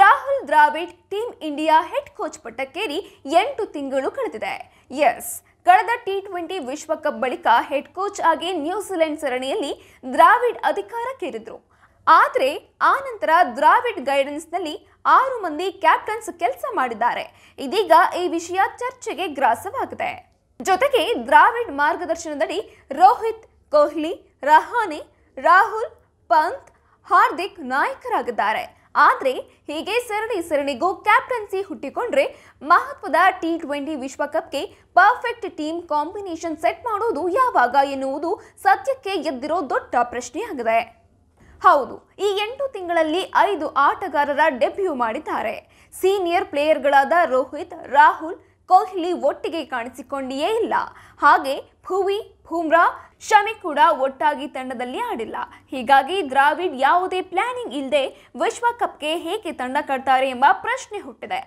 Rahul Dravid team India head coach ಪಟ್ಟಕ್ಕೇರಿ ಎಂಟು ತಿಂಗಳು ಕಳೆದಿದೆ ಎಸ್ ಕಳೆದ ಟಿ ಟ್ವೆಂಟಿ ವಿಶ್ವಕಪ್ ಬಳಿಕ ಹೆಡ್ ಕೋಚ್ ಆಗಿ ನ್ಯೂಜಿಲೆಂಡ್ ಸರಣಿಯಲ್ಲಿ ದ್ರಾವಿಡ್ ಅಧಿಕಾರ ಕೇರಿದ್ರು ಆದರೆ ಆ ನಂತರ ದ್ರಾವಿಡ್ ಗೈಡೆನ್ಸ್ನಲ್ಲಿ ಆರು ಮಂದಿ ಕ್ಯಾಪ್ಟನ್ಸ್ ಕೆಲಸ ಮಾಡಿದ್ದಾರೆ ಇದೀಗ ಈ ವಿಷಯ ಚರ್ಚೆಗೆ ಗ್ರಾಸವಾಗಿದೆ ಜೊತೆಗೆ ದ್ರಾವಿಡ್ ಮಾರ್ಗದರ್ಶನದಡಿ ರೋಹಿತ್ ಕೊಹ್ಲಿ ರಹಾನೆ ರಾಹುಲ್ ಪಂತ್ ಹಾರ್ದಿಕ್ ನಾಯಕರಾಗಿದ್ದಾರೆ ಆದರೆ ಹೀಗೆ ಸರಣಿ ಸರಣಿಗೂ ಕ್ಯಾಪ್ಟನ್ಸಿ ಹುಟ್ಟಿಕೊಂಡ್ರೆ ಮಹತ್ವದ ಟಿ ಟ್ವೆಂಟಿ ವಿಶ್ವಕಪ್ಗೆ ಪರ್ಫೆಕ್ಟ್ ಟೀಮ್ ಕಾಂಬಿನೇಷನ್ ಸೆಟ್ ಮಾಡೋದು ಯಾವಾಗ ಎನ್ನುವುದು ಸದ್ಯಕ್ಕೆ ಎದ್ದಿರೋ ದೊಡ್ಡ ಪ್ರಶ್ನೆಯಾಗಿದೆ ಹೌದು ಈ ಎಂಟು ತಿಂಗಳಲ್ಲಿ ಐದು ಆಟಗಾರರ ಡೆಬ್ಯೂ ಮಾಡಿದ್ದಾರೆ ಸೀನಿಯರ್ ಪ್ಲೇಯರ್ಗಳಾದ ರೋಹಿತ್ ರಾಹುಲ್ ಕೊಹ್ಲಿ ಒಟ್ಟಿಗೆ ಕಾಣಿಸಿಕೊಂಡಿಯೇ ಇಲ್ಲ ಹಾಗೆ ಭುವಿ ಬುಮ್ರಾ ಶಮಿ ಕೂಡ ಒಟ್ಟಾಗಿ ತಂಡದಲ್ಲಿ ಆಡಿಲ್ಲ ಹೀಗಾಗಿ ದ್ರಾವಿಡ್ ಯಾವುದೇ ಪ್ಲಾನಿಂಗ್ ಇಲ್ಲದೆ ವಿಶ್ವಕಪ್ಗೆ ಹೇಗೆ ತಂಡ ಕಟ್ತಾರೆ ಎಂಬ ಪ್ರಶ್ನೆ ಹುಟ್ಟಿದೆ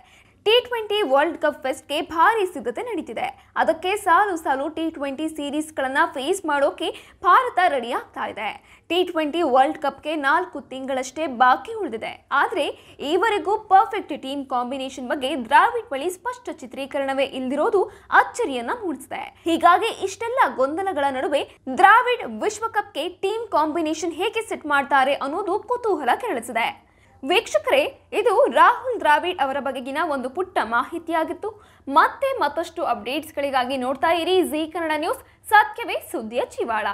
ಟಿ ಟ್ವೆಂಟಿ ವರ್ಲ್ಡ್ ಕಪ್ ಫೆಸ್ಟ್ಗೆ ಭಾರಿ ಸಿದ್ಧತೆ ನಡೀತಿದೆ ಅದಕ್ಕೆ ಸಾಲು ಸಾಲು ಟಿ ಟ್ವೆಂಟಿ ಸೀರೀಸ್ಗಳನ್ನು ಫೇಸ್ ಮಾಡೋಕೆ ಭಾರತ ರೆಡಿ ಆಗ್ತಾ ಇದೆ ಟಿ ಟ್ವೆಂಟಿ ವರ್ಲ್ಡ್ ಕಪ್ಗೆ ನಾಲ್ಕು ತಿಂಗಳಷ್ಟೇ ಬಾಕಿ ಉಳಿದಿದೆ ಆದರೆ ಈವರೆಗೂ ಪರ್ಫೆಕ್ಟ್ ಟೀಮ್ ಕಾಂಬಿನೇಷನ್ ಬಗ್ಗೆ ದ್ರಾವಿಡ್ ಬಳಿ ಸ್ಪಷ್ಟ ಚಿತ್ರೀಕರಣವೇ ಇಲ್ದಿರೋದು ಅಚ್ಚರಿಯನ್ನ ಮೂಡಿಸಿದೆ ಹೀಗಾಗಿ ಇಷ್ಟೆಲ್ಲ ಗೊಂದಲಗಳ ನಡುವೆ ದ್ರಾವಿಡ್ ವಿಶ್ವಕಪ್ಗೆ ಟೀಮ್ ಕಾಂಬಿನೇಷನ್ ಹೇಗೆ ಸೆಟ್ ಮಾಡ್ತಾರೆ ಅನ್ನೋದು ಕುತೂಹಲ ಕೆರಳಿಸಿದೆ ವೀಕ್ಷಕರೇ ಇದು ರಾಹುಲ್ ದ್ರಾವಿಡ್ ಅವರ ಬಗೆಗಿನ ಒಂದು ಪುಟ್ಟ ಮಾಹಿತಿಯಾಗಿತ್ತು ಮತ್ತೆ ಮತ್ತಷ್ಟು ಅಪ್ಡೇಟ್ಸ್ಗಳಿಗಾಗಿ ನೋಡ್ತಾ ಇರಿ ಜಿ ಕನ್ನಡ ನ್ಯೂಸ್ ಸತ್ಯವೇ ಸುದ್ದಿಯ ಚಿವಾಳ